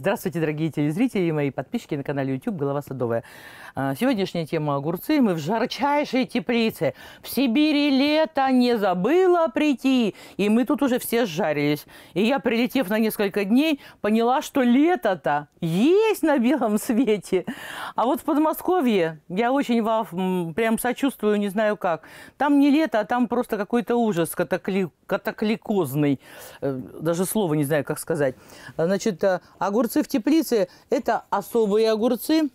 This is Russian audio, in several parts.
Здравствуйте, дорогие телезрители и мои подписчики на канале YouTube «Голова Садовая». А, сегодняшняя тема огурцы. Мы в жарчайшей теплице. В Сибири лето не забыло прийти. И мы тут уже все сжарились. И я, прилетев на несколько дней, поняла, что лето-то есть на белом свете. А вот в Подмосковье я очень вам прям сочувствую, не знаю как. Там не лето, а там просто какой-то ужас катакли... катакликозный. Э, даже слова не знаю, как сказать. Значит, э, огурцы огурцы в теплице – это особые огурцы,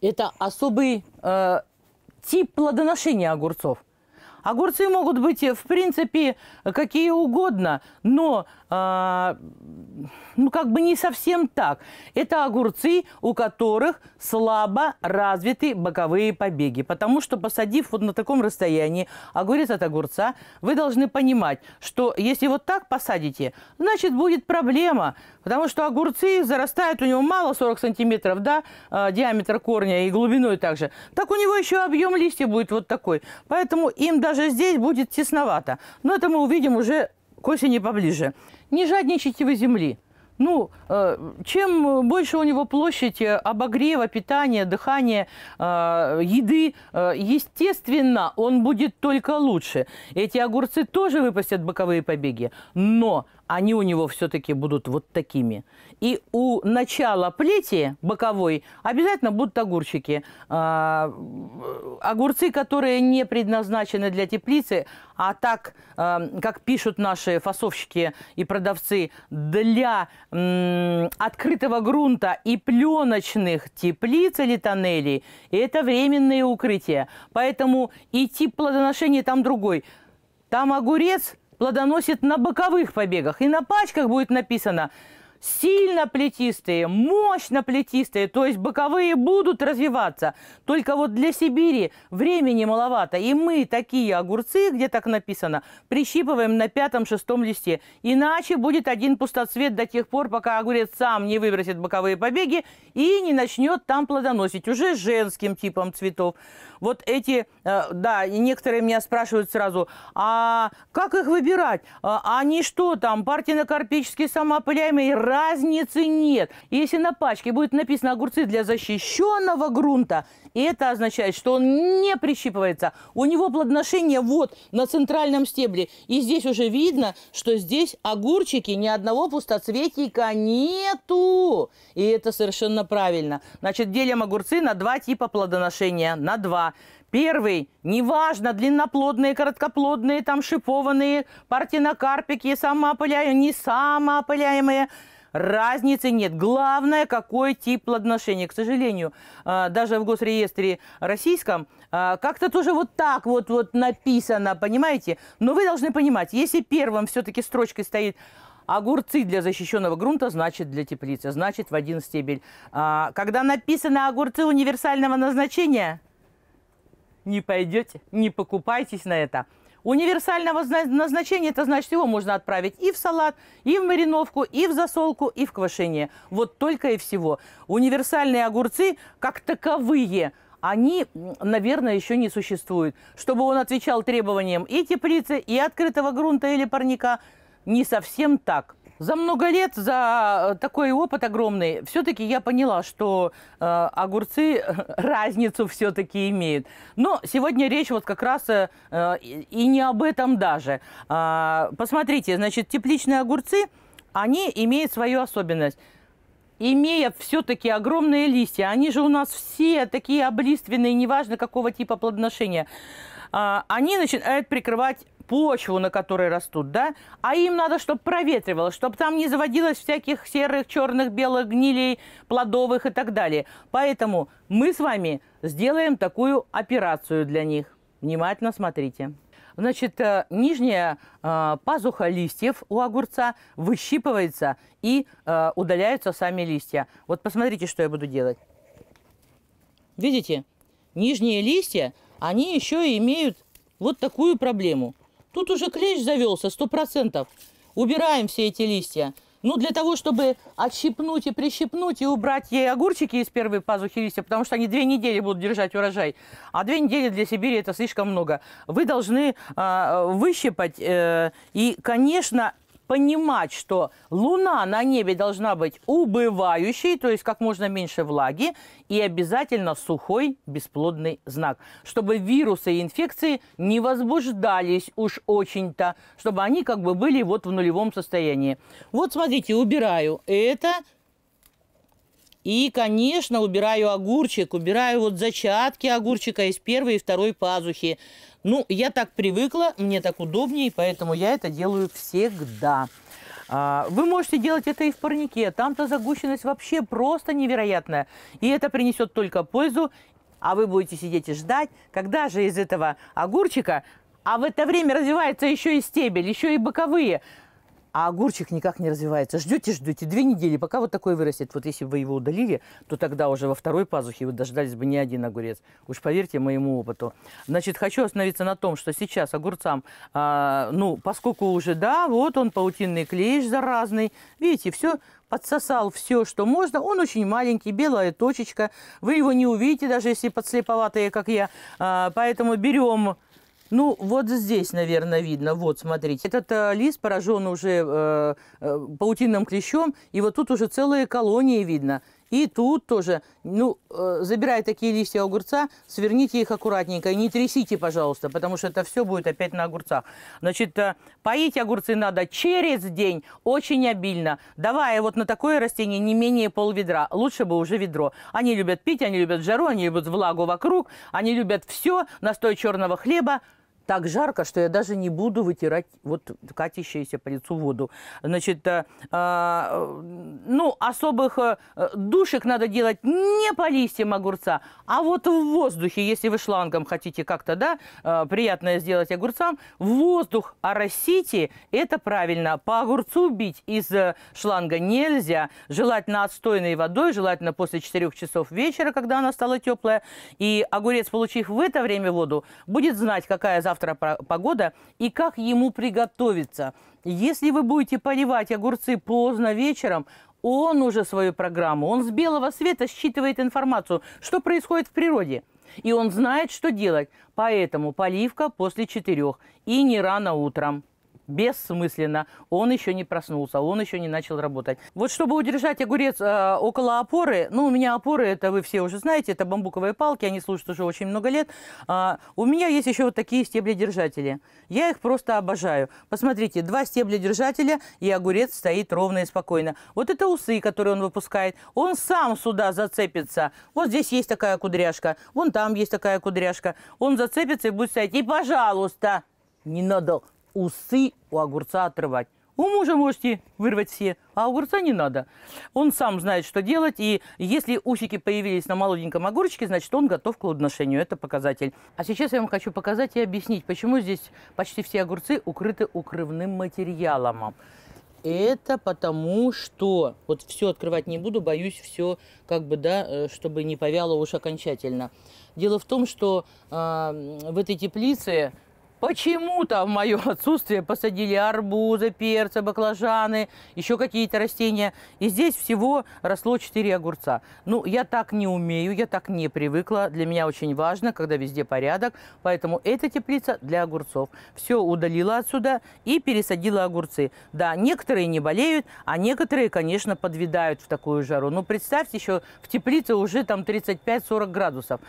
это особый э, тип плодоношения огурцов. Огурцы могут быть, э, в принципе, какие угодно, но а, ну, как бы не совсем так. Это огурцы, у которых слабо развиты боковые побеги. Потому что, посадив вот на таком расстоянии огурец от огурца, вы должны понимать, что если вот так посадите, значит, будет проблема. Потому что огурцы зарастают у него мало, 40 сантиметров, да, а, диаметр корня и глубиной также. Так у него еще объем листья будет вот такой. Поэтому им даже здесь будет тесновато. Но это мы увидим уже к осени поближе. Не жадничайте вы земли. Ну, э, чем больше у него площадь обогрева, питания, дыхания, э, еды, э, естественно, он будет только лучше. Эти огурцы тоже выпустят боковые побеги, но они у него все-таки будут вот такими. И у начала плети боковой обязательно будут огурчики. А, огурцы, которые не предназначены для теплицы, а так, а, как пишут наши фасовщики и продавцы, для открытого грунта и пленочных теплиц или тоннелей, это временные укрытия. Поэтому и тип плодоношения там другой. Там огурец, плодоносит на боковых побегах. И на пачках будет написано сильно плетистые, мощно плетистые, то есть боковые будут развиваться. Только вот для Сибири времени маловато. И мы такие огурцы, где так написано, прищипываем на пятом-шестом листе. Иначе будет один пустоцвет до тех пор, пока огурец сам не выбросит боковые побеги и не начнет там плодоносить. Уже женским типом цветов. Вот эти, э, да, некоторые меня спрашивают сразу, а как их выбирать? А они что там, партинокарпические самопыляемые, разницы нет. Если на пачке будет написано огурцы для защищенного грунта, это означает, что он не прищипывается. У него плодоношение вот на центральном стебле. И здесь уже видно, что здесь огурчики, ни одного пустоцветика нету. И это совершенно правильно. Значит, делим огурцы на два типа плодоношения. На два. Первый, неважно, длинноплодные, короткоплодные, там шипованные, партинокарпики, самоопыляемые, не самоопыляемые – Разницы нет. Главное, какой тип плодоношения. К сожалению, а, даже в госреестре российском а, как-то тоже вот так вот, вот написано, понимаете? Но вы должны понимать, если первым все-таки строчкой стоит Огурцы для защищенного грунта значит для теплицы, значит в один стебель. А, когда написано огурцы универсального назначения, не пойдете, не покупайтесь на это. Универсального назначения, это значит, его можно отправить и в салат, и в мариновку, и в засолку, и в квашение. Вот только и всего. Универсальные огурцы, как таковые, они, наверное, еще не существуют. Чтобы он отвечал требованиям и теплицы, и открытого грунта или парника, не совсем так. За много лет, за э, такой опыт огромный, все-таки я поняла, что э, огурцы разницу все-таки имеют. Но сегодня речь вот как раз э, и не об этом даже. Э, посмотрите, значит, тепличные огурцы, они имеют свою особенность имея все-таки огромные листья, они же у нас все такие облиственные, неважно какого типа плодоношения, а, они начинают прикрывать почву, на которой растут, да, а им надо, чтобы проветривалось, чтобы там не заводилось всяких серых, черных, белых гнилей, плодовых и так далее. Поэтому мы с вами сделаем такую операцию для них. Внимательно смотрите. Значит, э, нижняя э, пазуха листьев у огурца выщипывается и э, удаляются сами листья. Вот посмотрите, что я буду делать. Видите? Нижние листья, они еще имеют вот такую проблему. Тут уже клещ завелся, сто процентов. Убираем все эти листья. Ну, для того, чтобы отщипнуть и прищипнуть, и убрать ей огурчики из первой пазухи листья, потому что они две недели будут держать урожай. А две недели для Сибири это слишком много. Вы должны э, выщипать. Э, и, конечно, понимать, что луна на небе должна быть убывающей, то есть как можно меньше влаги, и обязательно сухой бесплодный знак, чтобы вирусы и инфекции не возбуждались уж очень-то, чтобы они как бы были вот в нулевом состоянии. Вот смотрите, убираю это, и, конечно, убираю огурчик, убираю вот зачатки огурчика из первой и второй пазухи. Ну, я так привыкла, мне так удобнее, поэтому я это делаю всегда. А, вы можете делать это и в парнике. Там-то загущенность вообще просто невероятная. И это принесет только пользу. А вы будете сидеть и ждать, когда же из этого огурчика а в это время развивается еще и стебель, еще и боковые а огурчик никак не развивается. Ждете, ждете, две недели, пока вот такой вырастет. Вот если бы его удалили, то тогда уже во второй пазухе вы дождались бы не один огурец. Уж поверьте моему опыту. Значит, хочу остановиться на том, что сейчас огурцам, а, ну, поскольку уже, да, вот он, паутинный клещ заразный. Видите, все подсосал все, что можно. Он очень маленький, белая точечка. Вы его не увидите, даже если подслеповатые, как я. А, поэтому берем ну, вот здесь, наверное, видно. Вот, смотрите. Этот э, лист поражен уже э, э, паутинным клещом, и вот тут уже целые колонии видно. И тут тоже, ну, э, забирая такие листья огурца, сверните их аккуратненько и не трясите, пожалуйста, потому что это все будет опять на огурцах. Значит, э, поить огурцы надо через день, очень обильно, давая вот на такое растение не менее пол ведра, лучше бы уже ведро. Они любят пить, они любят жару, они любят влагу вокруг, они любят все, настой черного хлеба, так жарко, что я даже не буду вытирать вот катящуюся по лицу воду. Значит, э, а, э, ну, особых э, душек надо делать не по листьям огурца, а вот в воздухе, если вы шлангом хотите как-то, да, э, приятное сделать огурцам, воздух оросите, это правильно. По огурцу бить из э, шланга нельзя, желательно отстойной водой, желательно после 4 часов вечера, когда она стала теплая, и огурец, получив в это время воду, будет знать, какая завтра завтра погода и как ему приготовиться. Если вы будете поливать огурцы поздно вечером, он уже свою программу, он с белого света считывает информацию, что происходит в природе. И он знает, что делать. Поэтому поливка после четырех и не рано утром бессмысленно. Он еще не проснулся, он еще не начал работать. Вот чтобы удержать огурец э, около опоры, ну, у меня опоры, это вы все уже знаете, это бамбуковые палки, они служат уже очень много лет. А, у меня есть еще вот такие стебледержатели. Я их просто обожаю. Посмотрите, два стебледержателя, и огурец стоит ровно и спокойно. Вот это усы, которые он выпускает. Он сам сюда зацепится. Вот здесь есть такая кудряшка, вон там есть такая кудряшка. Он зацепится и будет стоять. И, пожалуйста, не надо усы у огурца отрывать. У мужа можете вырвать все, а огурца не надо. Он сам знает, что делать, и если усики появились на молоденьком огурчике, значит, он готов к плодоношению. Это показатель. А сейчас я вам хочу показать и объяснить, почему здесь почти все огурцы укрыты укрывным материалом. Это потому, что... Вот все открывать не буду, боюсь все, как бы, да, э, чтобы не повяло уж окончательно. Дело в том, что э, в этой теплице Почему-то в мое отсутствие посадили арбузы, перцы, баклажаны, еще какие-то растения. И здесь всего росло 4 огурца. Ну, я так не умею, я так не привыкла. Для меня очень важно, когда везде порядок. Поэтому эта теплица для огурцов. Все удалила отсюда и пересадила огурцы. Да, некоторые не болеют, а некоторые, конечно, подвидают в такую жару. Ну, представьте, еще в теплице уже там 35-40 градусов.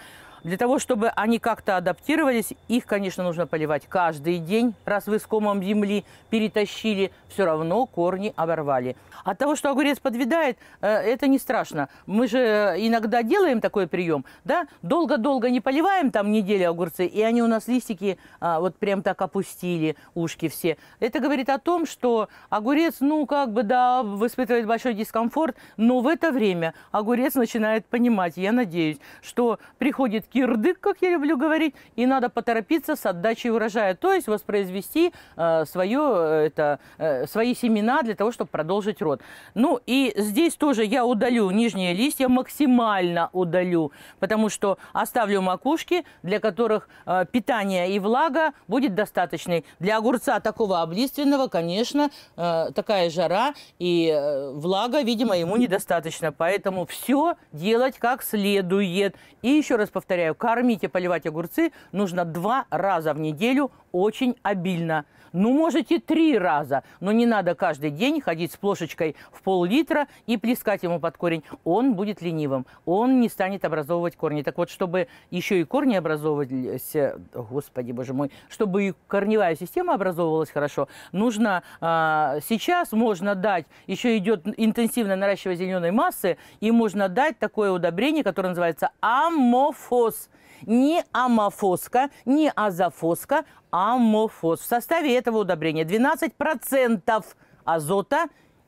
Для того, чтобы они как-то адаптировались, их, конечно, нужно поливать каждый день. Раз вы с комом земли перетащили, все равно корни оборвали. От того, что огурец подвидает, э, это не страшно. Мы же э, иногда делаем такой прием, да, долго-долго не поливаем там неделю огурцы, и они у нас листики а, вот прям так опустили, ушки все. Это говорит о том, что огурец, ну, как бы, да, испытывает большой дискомфорт, но в это время огурец начинает понимать, я надеюсь, что приходит кирдык, как я люблю говорить, и надо поторопиться с отдачей урожая, то есть воспроизвести э, свое, э, это, э, свои семена для того, чтобы продолжить род. Ну и здесь тоже я удалю нижние листья, максимально удалю, потому что оставлю макушки, для которых э, питание и влага будет достаточной. Для огурца такого облиственного, конечно, э, такая жара и э, влага, видимо, ему недостаточно, поэтому все делать как следует. И еще раз повторяю, повторяю, кормить и поливать огурцы нужно два раза в неделю очень обильно. Ну, можете три раза, но не надо каждый день ходить с плошечкой в пол-литра и плескать ему под корень. Он будет ленивым, он не станет образовывать корни. Так вот, чтобы еще и корни образовывались, господи, боже мой, чтобы и корневая система образовывалась хорошо, нужно а, сейчас можно дать, еще идет интенсивное наращивание зеленой массы, и можно дать такое удобрение, которое называется аммофос не амофоска, не азофоска, амофос. В составе этого удобрения 12% азота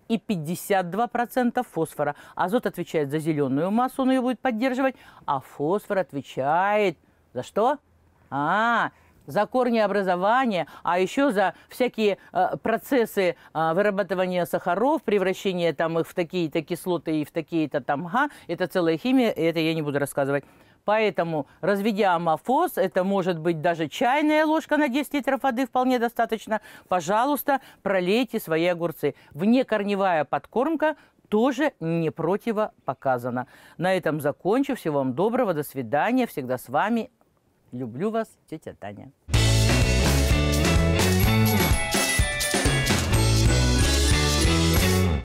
и 52% фосфора. Азот отвечает за зеленую массу, он ее будет поддерживать, а фосфор отвечает за что? А, за корни образования, а еще за всякие э, процессы э, вырабатывания сахаров, превращения там их в такие-то кислоты и в такие-то там, га, это целая химия, это я не буду рассказывать. Поэтому, разведя амофоз, это может быть даже чайная ложка на 10 литров воды вполне достаточно. Пожалуйста, пролейте свои огурцы. Внекорневая подкормка тоже не противопоказана. На этом закончу. Всего вам доброго, до свидания. Всегда с вами. Люблю вас, тетя Таня.